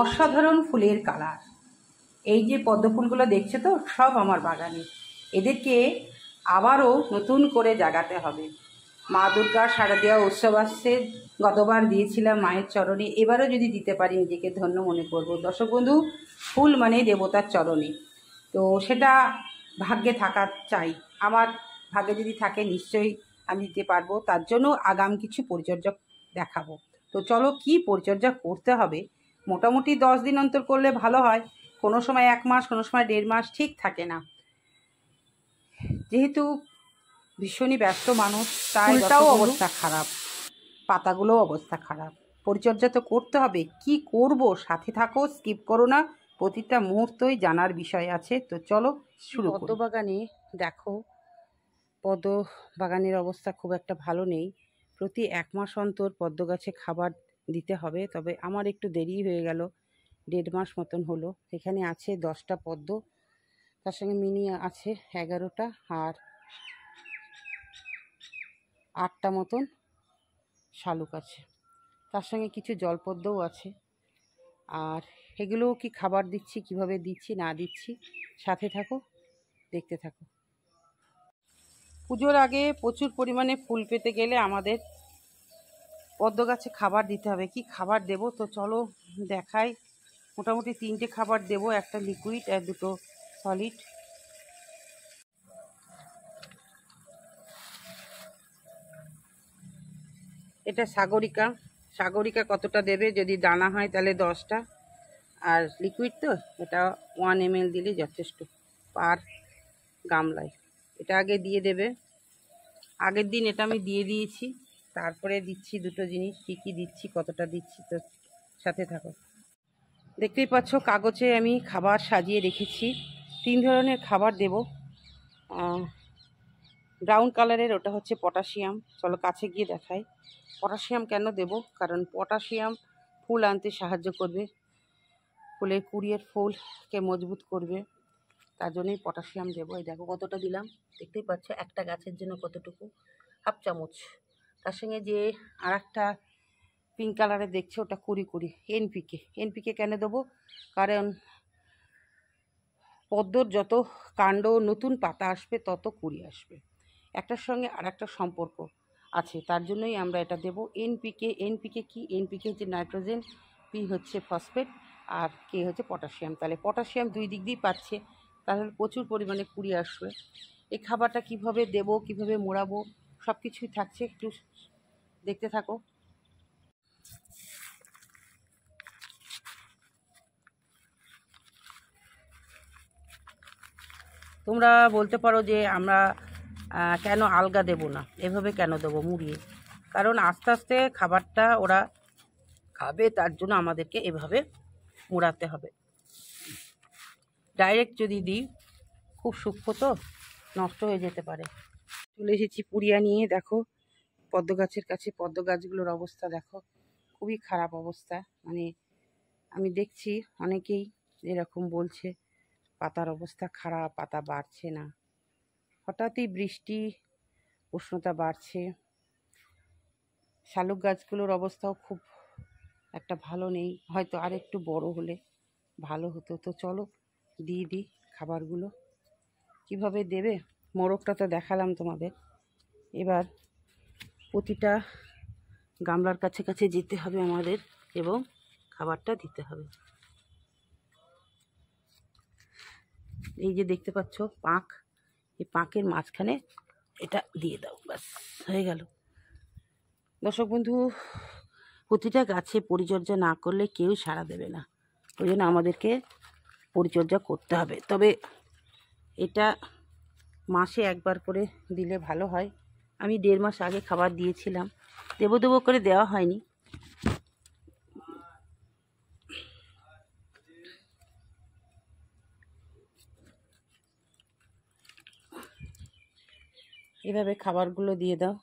অসাধারণ ফুলের কালার এই যে পদ্ম ফুলগুলো দেখছে তো সব আমার বাগানে এদেরকে আবারও নতুন করে জাগাতে হবে মা দুর্গার সারা দেওয়া উৎসব আসছে গতবার দিয়েছিলাম মায়ের চরণে এবারও যদি দিতে পারি নিজেকে ধন্য মনে করব দর্শক বন্ধু ফুল মানে দেবতার চরণে তো সেটা ভাগ্যে থাকা চাই আমার ভাগ্যে যদি থাকে নিশ্চয়ই আমি দিতে পারবো তার জন্য আগাম কিছু পরিচর্যা দেখাবো তো চলো কি পরিচর্যা করতে হবে মোটামুটি দশ দিন অন্তর করলে ভালো হয় কোনো সময় এক মাস কোনো সময় দেড় মাস ঠিক থাকে না যেহেতু ভীষণই ব্যস্ত মানুষ তাইটাও অবস্থা খারাপ পাতাগুলো অবস্থা খারাপ পরিচর্যা তো করতে হবে কি করব সাথে থাকো স্কিপ করো না প্রতিটা মুহূর্তই জানার বিষয় আছে তো চলো শুরু পদ্ম বাগানে দেখো পদ্ম বাগানের অবস্থা খুব একটা ভালো নেই প্রতি এক মাস অন্তর পদ্ম গাছে খাবার দিতে হবে তবে আমার একটু দেরি হয়ে গেল দেড় মাস মতন হলো এখানে আছে দশটা পদ্ম তার সঙ্গে মিনি আছে এগারোটা আর আটটা মতন শালুক আছে তার সঙ্গে কিছু জলপদ্মও আছে আর এগুলোও কি খাবার দিচ্ছি কিভাবে দিচ্ছি না দিচ্ছি সাথে থাকো দেখতে থাকো পুজোর আগে প্রচুর পরিমাণে ফুল পেতে গেলে আমাদের পদ্ম গাছে খাবার দিতে হবে কি খাবার দেব তো চলো দেখাই মোটামুটি তিনটে খাবার দেব একটা লিকুইড আর দুটো সলিড এটা সাগরিকা সাগরিকা কতটা দেবে যদি দানা হয় তাহলে দশটা আর লিকুইড তো এটা ওয়ান এম এল দিলে যথেষ্ট পার গামলায় এটা আগে দিয়ে দেবে আগের দিন এটা আমি দিয়ে দিয়েছি তারপরে দিচ্ছি দুটো জিনিস কী কী দিচ্ছি কতটা দিচ্ছি তো সাথে থাকো দেখতেই পাচ্ছ কাগজে আমি খাবার সাজিয়ে রেখেছি তিন ধরনের খাবার দেব ব্রাউন কালারের ওটা হচ্ছে পটাশিয়াম চলো কাছে গিয়ে দেখাই পটাশিয়াম কেন দেব কারণ পটাশিয়াম ফুল আনতে সাহায্য করবে ফুলের কুড়িয়ের ফুলকে মজবুত করবে তার জন্যই পটাশিয়াম দেবো এই দেখো কতটা দিলাম দেখতেই পাচ্ছ একটা গাছের জন্য কতটুকু হাফ চামচ তার সঙ্গে যে আর একটা পিঙ্ক কালারে দেখছে ওটা কুড়ি কুড়ি এনপিকে এনপিকে কেন দেবো কারণ পদ্মর যত কাণ্ড নতুন পাতা আসবে তত কুড়ি আসবে একটার সঙ্গে আর একটা সম্পর্ক আছে তার জন্যই আমরা এটা দেব এনপিকে এনপিকে কি এনপিকে হচ্ছে নাইট্রোজেন পি হচ্ছে ফসফেট আর কে হচ্ছে পটাশিয়াম তাহলে পটাশিয়াম দুই দিক দিয়েই পাচ্ছে তাহলে প্রচুর পরিমাণে কুড়ি আসবে এই খাবারটা কিভাবে দেব কিভাবে মোড়াবো সব কিছুই থাকছে একটু দেখতে থাকো তোমরা বলতে পারো যে আমরা কেন আলগা দেব না এভাবে কেন দেব মুড়িয়ে কারণ আস্তে আস্তে খাবারটা ওরা খাবে তার জন্য আমাদেরকে এভাবে মুড়াতে হবে ডাইরেক্ট যদি দিই খুব সূক্ষ্ম তো নষ্ট হয়ে যেতে পারে চলে এসেছি পুড়িয়া নিয়ে দেখো পদ্ম গাছের কাছে পদ্ম গাছগুলোর অবস্থা দেখো খুবই খারাপ অবস্থা মানে আমি দেখছি অনেকেই এরকম বলছে পাতার অবস্থা খারাপ পাতা বাড়ছে না হঠাৎই বৃষ্টি উষ্ণতা বাড়ছে শালুক গাছগুলোর অবস্থাও খুব একটা ভালো নেই হয়তো আর একটু বড় হলে ভালো হতো তো চলো দিয়ে দিই খাবারগুলো কিভাবে দেবে মোরগটা তো দেখালাম তোমাদের এবার প্রতিটা গামলার কাছে কাছে যেতে হবে আমাদের এবং খাবারটা দিতে হবে এই যে দেখতে পাচ্ছ পাঁক এই পাঁকের মাঝখানে এটা দিয়ে দাও ব্যাস হয়ে গেল দর্শক বন্ধু প্রতিটা গাছে পরিচর্যা না করলে কেউ সাড়া দেবে না ওই জন্য আমাদেরকে পরিচর্যা করতে হবে তবে এটা মাসে একবার করে দিলে ভালো হয় আমি দেড় মাস আগে খাবার দিয়েছিলাম দেবো দেবো করে দেওয়া হয়নি এভাবে খাবারগুলো দিয়ে দাও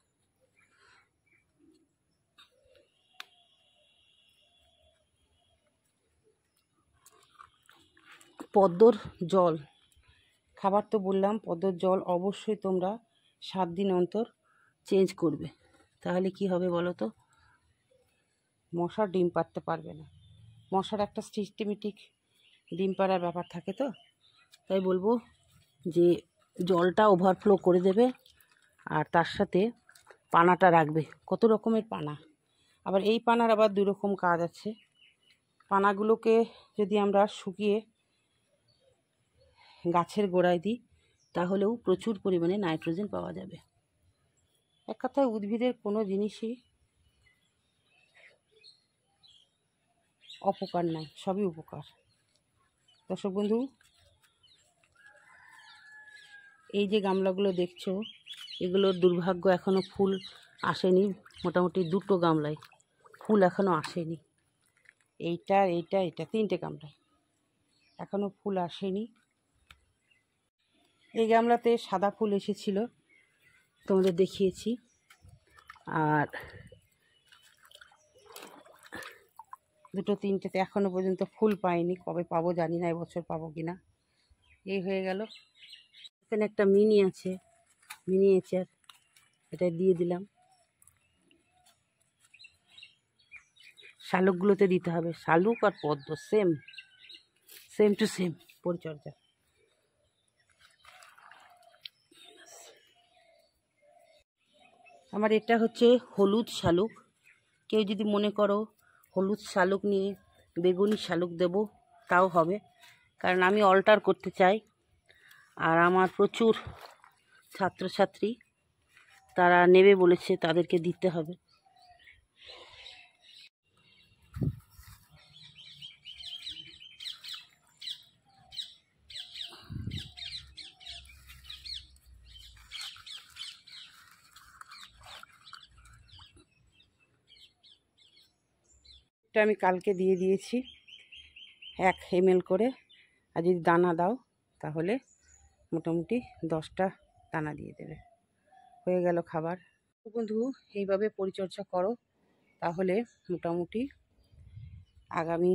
পদ্মর জল খাবার তো বললাম পদ্মর জল অবশ্যই তোমরা সাত দিন অন্তর চেঞ্জ করবে তাহলে কি হবে বলো তো মশা ডিম পারতে পারবে না মশার একটা সিস্টেমেটিক ডিম পাড়ার ব্যাপার থাকে তো তাই বলবো যে জলটা ওভারফ্লো করে দেবে আর তার সাথে পানাটা রাখবে কত রকমের পানা আবার এই পানার আবার দুরকম কাজ আছে পানাগুলোকে যদি আমরা শুকিয়ে গাছের গোড়ায় দিই তাহলেও প্রচুর পরিমাণে নাইট্রোজেন পাওয়া যাবে এক কথায় উদ্ভিদের কোনো জিনিসই অপকার নাই সবই উপকার দর্শক বন্ধু এই যে গামলাগুলো দেখছো এগুলোর দুর্ভাগ্য এখনও ফুল আসেনি মোটামুটি দুটো গামলায় ফুল এখনও আসেনি এইটা এইটা এটা তিনটে গামলায় এখনও ফুল আসেনি এই গামলাতে সাদা ফুল এসেছিল তোমাদের দেখিয়েছি আর দুটো তিনটেতে এখনও পর্যন্ত ফুল পাইনি কবে পাবো জানি না এবছর পাবো কি না এই হয়ে গেল এখানে একটা মিনি আছে মিনি এচার এটা দিয়ে দিলাম শালুকগুলোতে দিতে হবে শালুক আর পদ্ম সেম সেম টু সেম পরিচর্যা আমার এটা হচ্ছে হলুদ শালুক কেউ যদি মনে করো হলুদ শালুক নিয়ে বেগুনি শালুক দেব তাও হবে কারণ আমি অল্টার করতে চাই আর আমার প্রচুর ছাত্রছাত্রী তারা নেবে বলেছে তাদেরকে দিতে হবে ওষুধটা আমি কালকে দিয়ে দিয়েছি এক এম করে আর যদি দানা দাও তাহলে মোটামুটি দশটা দানা দিয়ে দেবে হয়ে গেল খাবার বন্ধু এইভাবে পরিচর্যা করো তাহলে মোটামুটি আগামী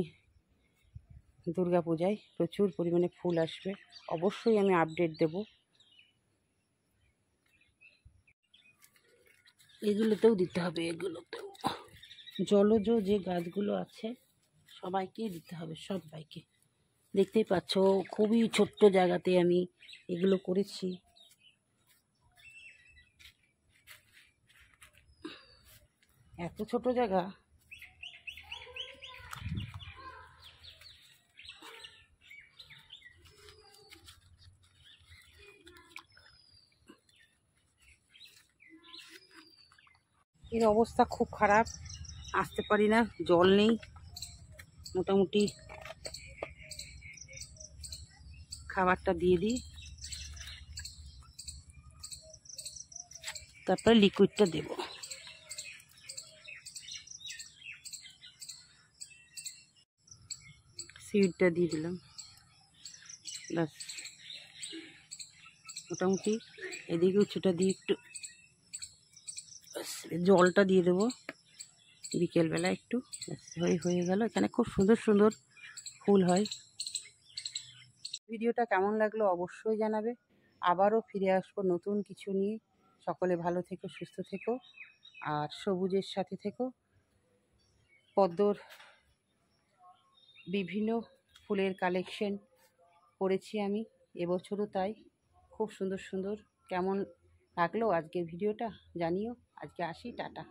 দুর্গা পূজায় প্রচুর পরিমাণে ফুল আসবে অবশ্যই আমি আপডেট দেব এগুলোতেও দিতে হবে এগুলোতেও জলজ যে গাছগুলো আছে সবাইকেই দিতে হবে সবাইকে দেখতেই পাচ্ছ খুবই ছোট্ট জায়গাতে আমি এগুলো করেছি এত ছোট জায়গা এর অবস্থা খুব খারাপ আসতে পারি না জল নেই মোটামুটি খাবারটা দিয়ে দিই তারপরে লিকুইডটা দেব সিউডটা দিয়ে দিলাম ব্যাস মোটামুটি এদিকে উঁচুটা দিয়ে একটু জলটা দিয়ে দেবো বিকেলবেলা একটু হয়ে হয়ে গেল এখানে খুব সুন্দর সুন্দর ফুল হয় ভিডিওটা কেমন লাগলো অবশ্যই জানাবে আবারও ফিরে আসবো নতুন কিছু নিয়ে সকলে ভালো থেকো সুস্থ থেকো আর সবুজের সাথে থেকো পদ্মর বিভিন্ন ফুলের কালেকশন করেছি আমি এবছরও তাই খুব সুন্দর সুন্দর কেমন লাগলো আজকের ভিডিওটা জানিও আজকে আসি টাটা